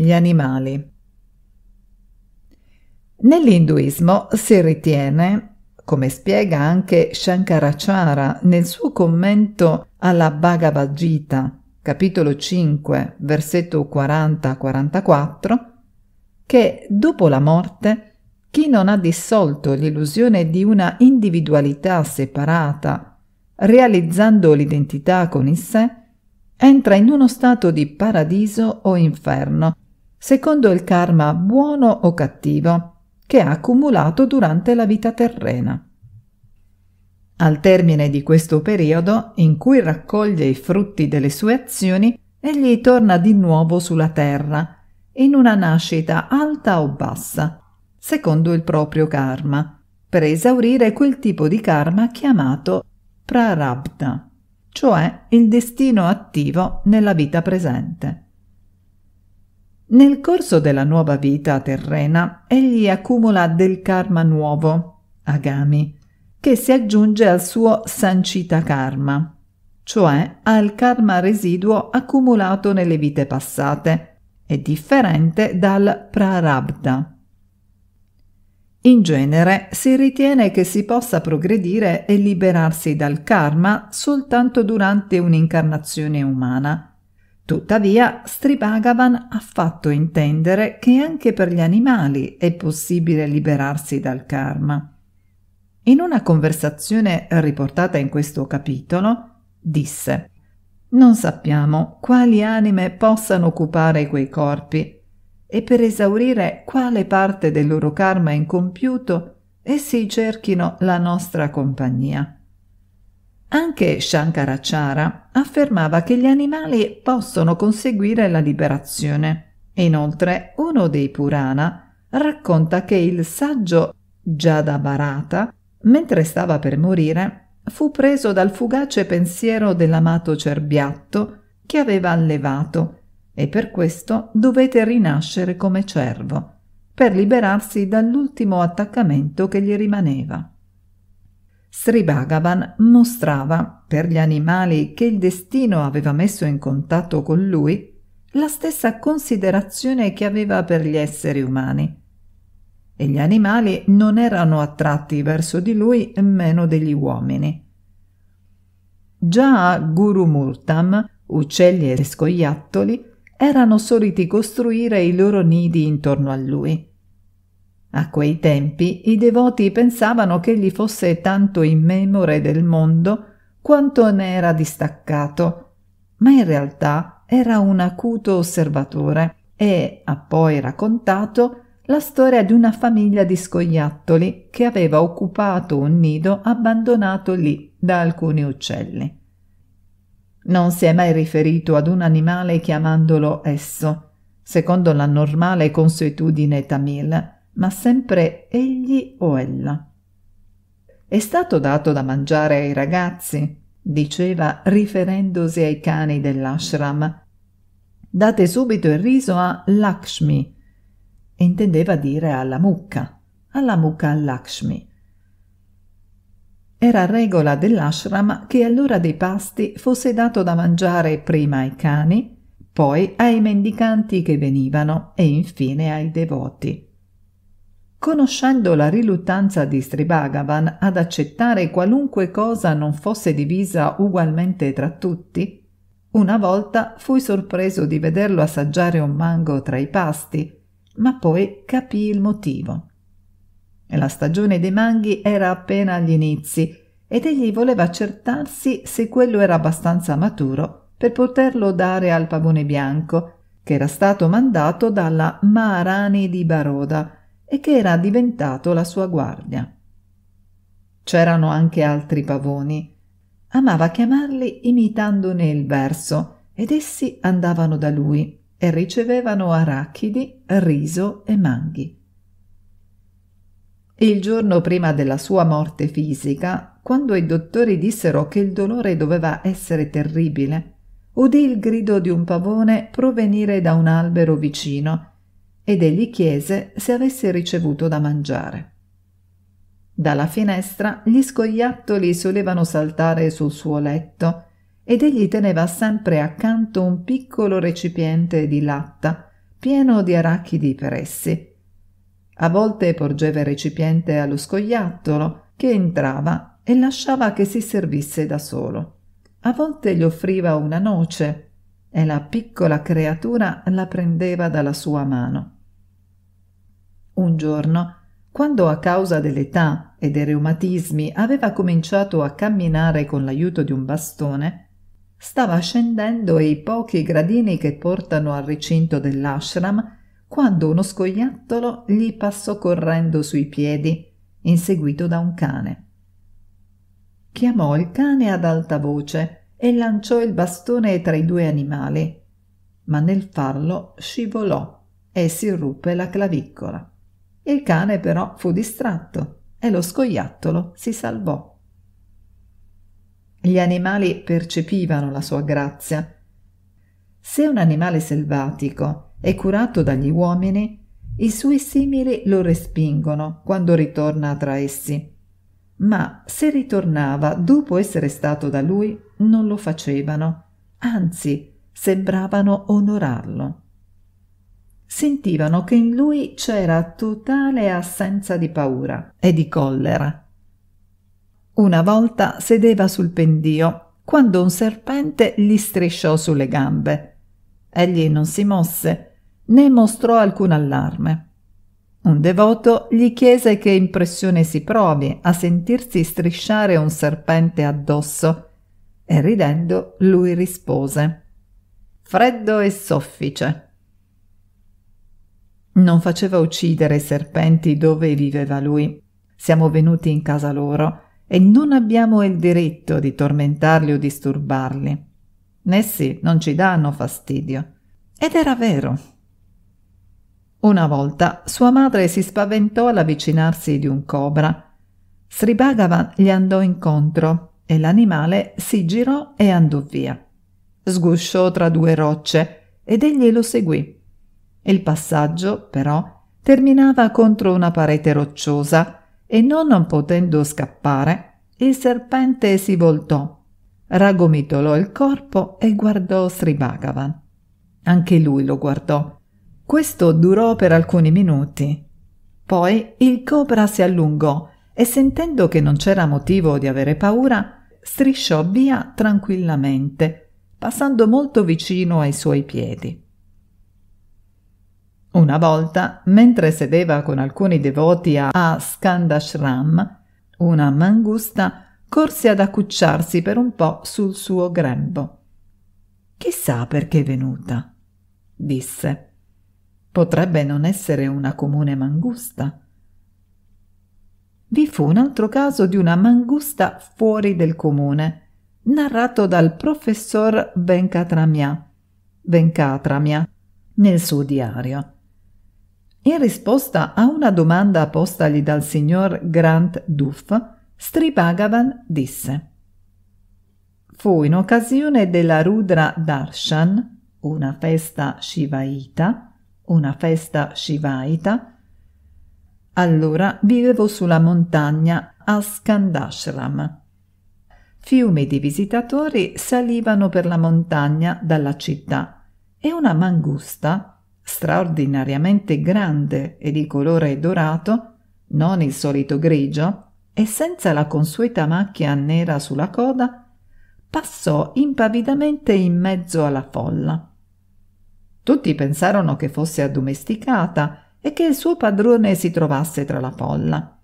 Gli animali. Nell'induismo si ritiene, come spiega anche Shankaracharya nel suo commento alla Bhagavad Gita, capitolo 5, versetto 40-44, che dopo la morte chi non ha dissolto l'illusione di una individualità separata, realizzando l'identità con il sé, entra in uno stato di paradiso o inferno, secondo il karma buono o cattivo che ha accumulato durante la vita terrena. Al termine di questo periodo, in cui raccoglie i frutti delle sue azioni, egli torna di nuovo sulla terra, in una nascita alta o bassa, secondo il proprio karma, per esaurire quel tipo di karma chiamato prarabdha, cioè il destino attivo nella vita presente. Nel corso della nuova vita terrena, egli accumula del karma nuovo, agami, che si aggiunge al suo sancita karma, cioè al karma residuo accumulato nelle vite passate e differente dal prarabdha. In genere si ritiene che si possa progredire e liberarsi dal karma soltanto durante un'incarnazione umana, Tuttavia, Sri ha fatto intendere che anche per gli animali è possibile liberarsi dal karma. In una conversazione riportata in questo capitolo, disse Non sappiamo quali anime possano occupare quei corpi e per esaurire quale parte del loro karma incompiuto essi cerchino la nostra compagnia. Anche Shankaracharya affermava che gli animali possono conseguire la liberazione. Inoltre, uno dei Purana racconta che il saggio Jadabharata, mentre stava per morire, fu preso dal fugace pensiero dell'amato cerbiatto che aveva allevato e per questo dovette rinascere come cervo, per liberarsi dall'ultimo attaccamento che gli rimaneva. Sri Bhagavan mostrava, per gli animali che il destino aveva messo in contatto con lui, la stessa considerazione che aveva per gli esseri umani. E gli animali non erano attratti verso di lui meno degli uomini. Già a Guru Murtam, uccelli e scoiattoli erano soliti costruire i loro nidi intorno a lui a quei tempi i devoti pensavano che egli fosse tanto immemore del mondo quanto ne era distaccato, ma in realtà era un acuto osservatore e ha poi raccontato la storia di una famiglia di scoiattoli che aveva occupato un nido abbandonato lì da alcuni uccelli. Non si è mai riferito ad un animale chiamandolo esso, secondo la normale consuetudine tamil, ma sempre egli o ella. È stato dato da mangiare ai ragazzi, diceva riferendosi ai cani dell'ashram. Date subito il riso a Lakshmi. E intendeva dire alla mucca, alla mucca Lakshmi. Era regola dell'ashram che all'ora dei pasti fosse dato da mangiare prima ai cani, poi ai mendicanti che venivano e infine ai devoti. Conoscendo la riluttanza di Sribhagavan ad accettare qualunque cosa non fosse divisa ugualmente tra tutti, una volta fui sorpreso di vederlo assaggiare un mango tra i pasti, ma poi capii il motivo. La stagione dei manghi era appena agli inizi ed egli voleva accertarsi se quello era abbastanza maturo per poterlo dare al pavone bianco, che era stato mandato dalla Maharani di Baroda, e che era diventato la sua guardia. C'erano anche altri pavoni. Amava chiamarli imitandone il verso ed essi andavano da lui e ricevevano arachidi, riso e manghi. Il giorno prima della sua morte fisica, quando i dottori dissero che il dolore doveva essere terribile, udì il grido di un pavone provenire da un albero vicino ed egli chiese se avesse ricevuto da mangiare. Dalla finestra gli scoiattoli solevano saltare sul suo letto ed egli teneva sempre accanto un piccolo recipiente di latta pieno di arachidi per essi. A volte porgeva il recipiente allo scoiattolo che entrava e lasciava che si servisse da solo. A volte gli offriva una noce e la piccola creatura la prendeva dalla sua mano. Un giorno, quando a causa dell'età e dei reumatismi aveva cominciato a camminare con l'aiuto di un bastone, stava scendendo i pochi gradini che portano al recinto dell'ashram quando uno scoiattolo gli passò correndo sui piedi, inseguito da un cane. Chiamò il cane ad alta voce e lanciò il bastone tra i due animali, ma nel farlo scivolò e si ruppe la clavicola. Il cane però fu distratto e lo scoiattolo si salvò. Gli animali percepivano la sua grazia. Se un animale selvatico è curato dagli uomini, i suoi simili lo respingono quando ritorna tra essi. Ma se ritornava dopo essere stato da lui, non lo facevano, anzi sembravano onorarlo sentivano che in lui c'era totale assenza di paura e di collera. Una volta sedeva sul pendio quando un serpente gli strisciò sulle gambe. Egli non si mosse né mostrò alcun allarme. Un devoto gli chiese che impressione si provi a sentirsi strisciare un serpente addosso e ridendo lui rispose Freddo e soffice. Non faceva uccidere i serpenti dove viveva lui. Siamo venuti in casa loro e non abbiamo il diritto di tormentarli o disturbarli. Nessi eh non ci danno fastidio. Ed era vero. Una volta sua madre si spaventò all'avvicinarsi di un cobra. Sri gli andò incontro e l'animale si girò e andò via. Sgusciò tra due rocce ed egli lo seguì. Il passaggio, però, terminava contro una parete rocciosa e non potendo scappare, il serpente si voltò, ragomitolò il corpo e guardò Sribhagavan. Anche lui lo guardò. Questo durò per alcuni minuti. Poi il cobra si allungò e sentendo che non c'era motivo di avere paura, strisciò via tranquillamente, passando molto vicino ai suoi piedi. Una volta, mentre sedeva con alcuni devoti a Skandashram, una mangusta corse ad accucciarsi per un po' sul suo grembo. Chissà perché è venuta, disse. Potrebbe non essere una comune mangusta. Vi fu un altro caso di una mangusta fuori del comune, narrato dal professor Venkatramia, Venkatramia nel suo diario. In risposta a una domanda postagli dal signor Grant Duff, Sri disse Fu in occasione della Rudra Darshan, una festa shivaita, una festa shivaita, allora vivevo sulla montagna a Skandashram. Fiumi di visitatori salivano per la montagna dalla città e una mangusta straordinariamente grande e di colore dorato, non il solito grigio, e senza la consueta macchia nera sulla coda, passò impavidamente in mezzo alla folla. Tutti pensarono che fosse addomesticata e che il suo padrone si trovasse tra la folla.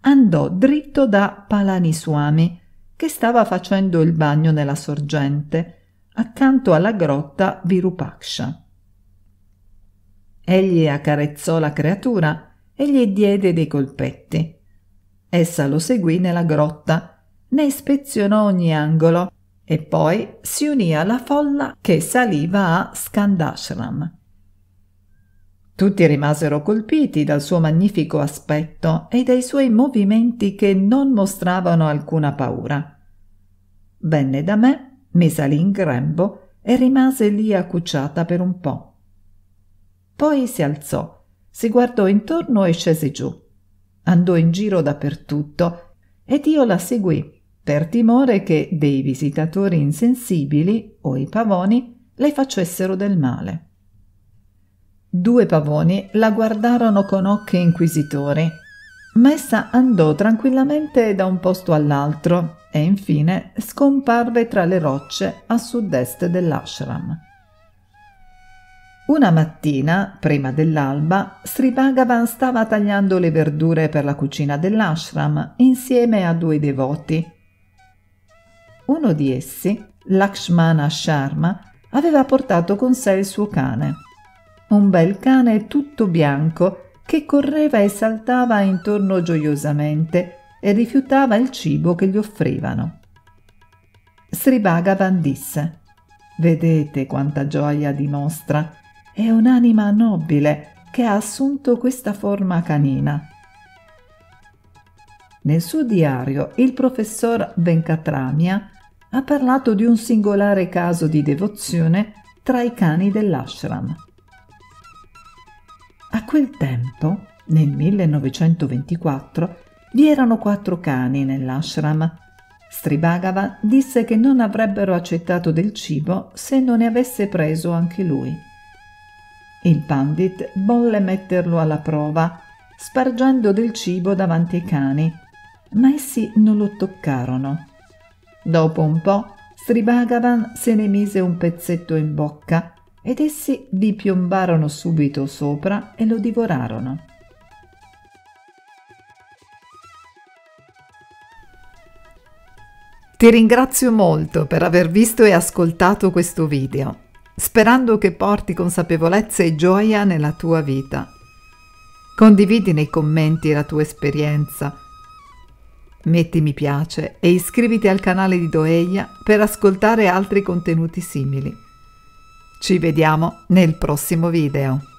Andò dritto da Palanisuami, che stava facendo il bagno nella sorgente, accanto alla grotta Virupaksha. Egli accarezzò la creatura e gli diede dei colpetti. Essa lo seguì nella grotta, ne ispezionò ogni angolo e poi si unì alla folla che saliva a Skandashram. Tutti rimasero colpiti dal suo magnifico aspetto e dai suoi movimenti che non mostravano alcuna paura. Venne da me, mi salì in grembo e rimase lì accucciata per un po'. Poi si alzò, si guardò intorno e scese giù. Andò in giro dappertutto ed io la seguì, per timore che dei visitatori insensibili o i pavoni le facessero del male. Due pavoni la guardarono con occhi inquisitori, ma essa andò tranquillamente da un posto all'altro e infine scomparve tra le rocce a sud-est dell'ashram. Una mattina, prima dell'alba, Sri Bhagavan stava tagliando le verdure per la cucina dell'ashram insieme a due devoti. Uno di essi, Lakshmana Sharma, aveva portato con sé il suo cane. Un bel cane tutto bianco che correva e saltava intorno gioiosamente e rifiutava il cibo che gli offrivano. Sri Bhagavan disse: Vedete quanta gioia dimostra è un'anima nobile che ha assunto questa forma canina. Nel suo diario il professor Venkatramia ha parlato di un singolare caso di devozione tra i cani dell'ashram. A quel tempo, nel 1924, vi erano quattro cani nell'ashram. Stribagava disse che non avrebbero accettato del cibo se non ne avesse preso anche lui. Il pandit volle metterlo alla prova, spargendo del cibo davanti ai cani, ma essi non lo toccarono. Dopo un po', Sri Bhagavan se ne mise un pezzetto in bocca ed essi vi piombarono subito sopra e lo divorarono. Ti ringrazio molto per aver visto e ascoltato questo video sperando che porti consapevolezza e gioia nella tua vita. Condividi nei commenti la tua esperienza. Metti mi piace e iscriviti al canale di Doeia per ascoltare altri contenuti simili. Ci vediamo nel prossimo video.